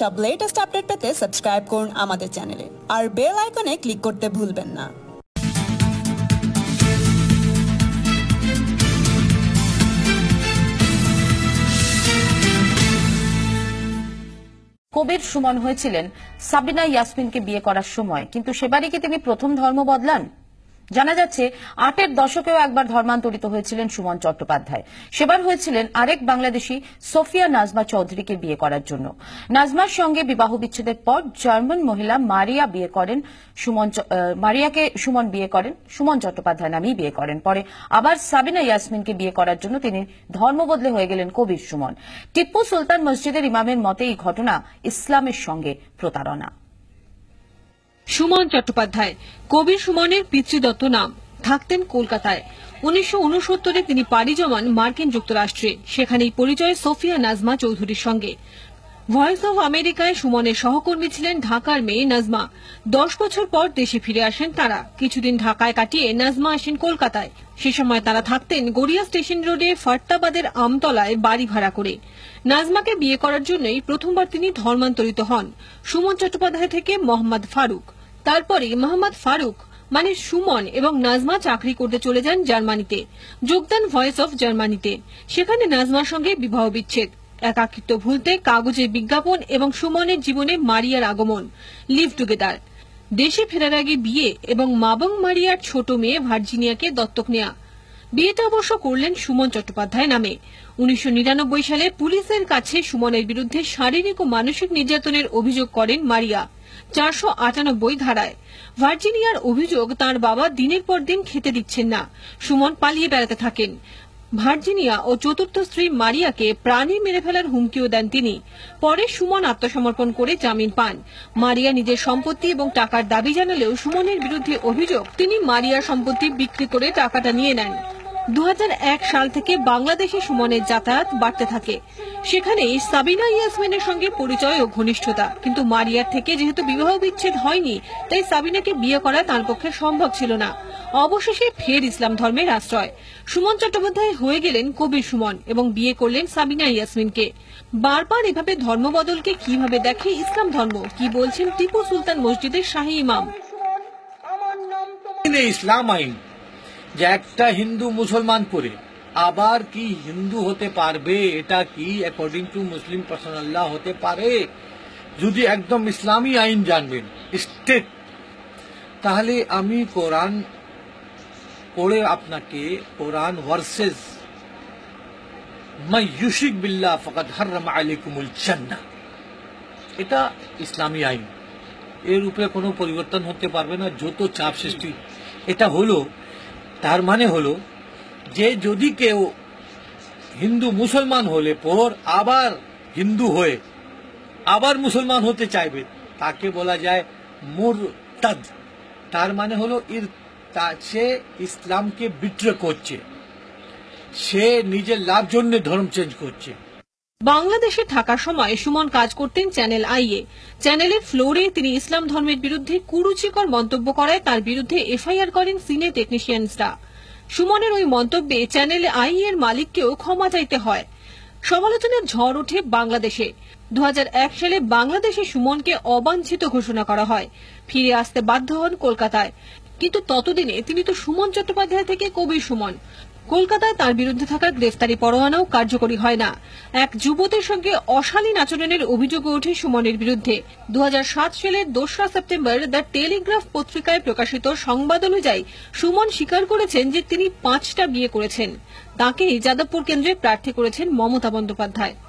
সব latest update পেতে subscribe করুন আমাদের চ্যানেলে আর বেল আইকনে ক্লিক করতে ভুলবেন না কবির সুমন হয়েছিলেন সাবিনা ইয়াসমিনকে বিয়ে করার সময় কিন্তু সেবারই কি তিনি প্রথম ধর্ম বদলান জানা যাচ্ছে আটের দশকেও একবার ধর্মান্তরিত হয়েছিলেন সুমন চট্টোপাধ্যায় সেবার হয়েছিলেন আরেক বাংলাদেশি সোফিয়া নাজমা চৌধুরীকে বিয়ে করার জন্য নাজমার সঙ্গে বিবাহ বিচ্ছেদের পর জার্মান মহিলা মারিয়া বিয়ে করেন সুমন মারিয়াকে সুমন বিয়ে করেন সুমন চট্টোপাধ্যায় নামেই বিয়ে করেন পরে আবার সাবিনা ইয়াসমিনকে বিয়ে করার জন্য তিনি ধর্ম বদলে হয়ে গেলেন কবির সুমন টিপ্পু সুলতান মসজিদের ইমামের মতে এই ঘটনা ইসলামের সঙ্গে প্রতারণা সুমন চট্টোপাধ্যায় কবি সুমনের পিতৃদত্ত নাম থাকতেন কলকাতায় উনিশশো উনসত্তরে তিনি পাড়ি জমান মার্কিন যুক্তরাষ্ট্রে সেখানেই পরিচয় সোফিয়া নাজমা চৌধুরীর সঙ্গে ভয়েস অব আমেরিকায় সুমনের সহকর্মী ছিলেন ঢাকার মেয়ে নাজমা দশ বছর পর দেশে ফিরে আসেন তারা কিছুদিন ঢাকায় কাটিয়ে নাজমা আসেন কলকাতায় সে সময় তারা থাকতেন গড়িয়া স্টেশন রোডে ফার্তাবাদের আমতলায় বাড়ি ভাড়া করে নাজমাকে বিয়ে করার জন্যই প্রথমবার তিনি ধর্মান্তরিত হন সুমন চট্টোপাধ্যায় থেকে মোহাম্মদ ফারুক তারপরে মোহাম্মদ ফারুক মানে সুমন এবং নাজমা চাকরি করতে চলে যান জার্মানিতে যোগদান ভয়েস অফ জার্মানিতে সেখানে নাজমার সঙ্গে বিবাহ বিচ্ছেদ একাকিত্ব ভুলতে কাগজের বিজ্ঞাপন এবং সুমনের জীবনে মারিয়ার আগমন লিভ টুগেদার দেশে ফেরার আগে বিয়ে এবং মাবং মারিয়ার ছোট মেয়ে ভার্জিনিয়াকে দত্তক নেয়া বিয়েটা অবশ্য করলেন সুমন চট্টোপাধ্যায় নামে উনিশশো সালে পুলিশের কাছে সুমনের বিরুদ্ধে শারীরিক ও মানসিক নির্যাতনের অভিযোগ করেন মারিয়া চারশো আটানব্বই ধারায় ভার্জিনিয়ার অভিযোগ তার বাবা দিনের পর দিন খেতে দিচ্ছেন না সুমন পালিয়ে বেড়াতে থাকেন ভার্জিনিয়া ও চতুর্থ স্ত্রী মারিয়াকে প্রাণী মেরে ফেলার হুমকিও দেন তিনি পরে সুমন আত্মসমর্পণ করে জামিন পান মারিয়া নিজের সম্পত্তি এবং টাকার দাবি জানালেও সুমনের বিরুদ্ধে অভিযোগ তিনি মারিয়ার সম্পত্তি বিক্রি করে টাকাটা নিয়ে নেন দু সাল থেকে বাংলাদেশে সুমনের যাতায়াত বাড়তে থাকে সেখানে সাবিনা ইয়াসমিনের সঙ্গে পরিচয় ও ঘনিষ্ঠতা কিন্তু মারিয়ার থেকে যেহেতু বিবাহ বিচ্ছেদ হয়নি তাই সাবিনাকে বিয়ে করা তার পক্ষে সম্ভব ছিল না অবশেষে ফের ইসলাম ধর্মের আশ্রয় সুমন চট্টোপাধ্যায় হয়ে গেলেন কবির সুমন এবং বিয়ে করলেন সাবিনা ইয়াসমিনকে বারবার এভাবে ধর্মবদলকে কিভাবে দেখে ইসলাম ধর্ম কি বলছেন টিপু সুলতান মসজিদের শাহী ইমাম ইসলাম আইন যে একটা হিন্দু মুসলমান করে আবার কি হিন্দু হতে পারবে এটা কি অ্যাকর্ডিং টু মুসলিম পার্সোনাল্লাহ হতে পারে যদি একদম ইসলামী আইন জানবেন স্টেট তাহলে আমি কোরআন পড়ে আপনাকে কোরআন ভার্সেস মাইয়ুশিক বিল্লা ফকাত হারাম আলিকুমুল চান্না এটা ইসলামী আইন এর উপরে কোনো পরিবর্তন হতে পারবে না যত চাপ সৃষ্টি এটা হলো তার মানে হলো যে যদি কেউ হিন্দু মুসলমান হলে পর আবার হিন্দু হয়ে আবার মুসলমান হতে চাইবে তাকে বলা যায় মুরতাদ তার মানে হলো ইর সে ইসলামকে বিদ্রোহ করছে সে নিজের লাভ জন্য ধর্ম চেঞ্জ করছে বাংলাদেশে থাকার সময় সুমন কাজ করতেন চ্যানেল আইয়ে চ্যানেলের ফ্লোরে তিনি ইসলাম ধর্মের বিরুদ্ধে কুরুচিকর মন্তব্য করায় তার বিরুদ্ধে এফআইআর করেন সিনে টেকনিশিয়ানসরা সুমনের ওই মন্তব্যে চ্যানেল আই এর মালিককেও ক্ষমা চাইতে হয় সমালোচনার ঝড় ওঠে বাংলাদেশে দু সালে বাংলাদেশে সুমনকে অবাঞ্ছিত ঘোষণা করা হয় ফিরে আসতে বাধ্য হন কলকাতায় কিন্তু ততদিনে তিনি তো সুমন চট্টোপাধ্যায় থেকে কবি সুমন কলকাতায় তার বিরুদ্ধে থাকা গ্রেফতারি পরোয়ানাও কার্যকরী হয় না এক যুবতীর সঙ্গে অশালীন আচরণের অভিযোগ ওঠে সুমনের বিরুদ্ধে দু সালের দোসরা সেপ্টেম্বর দ্য টেলিগ্রাফ পত্রিকায় প্রকাশিত সংবাদ অনুযায়ী সুমন স্বীকার করেছেন যে তিনি পাঁচটা বিয়ে করেছেন তাঁকেই যাদবপুর কেন্দ্রে প্রার্থী করেছেন মমতা বন্দ্যোপাধ্যায়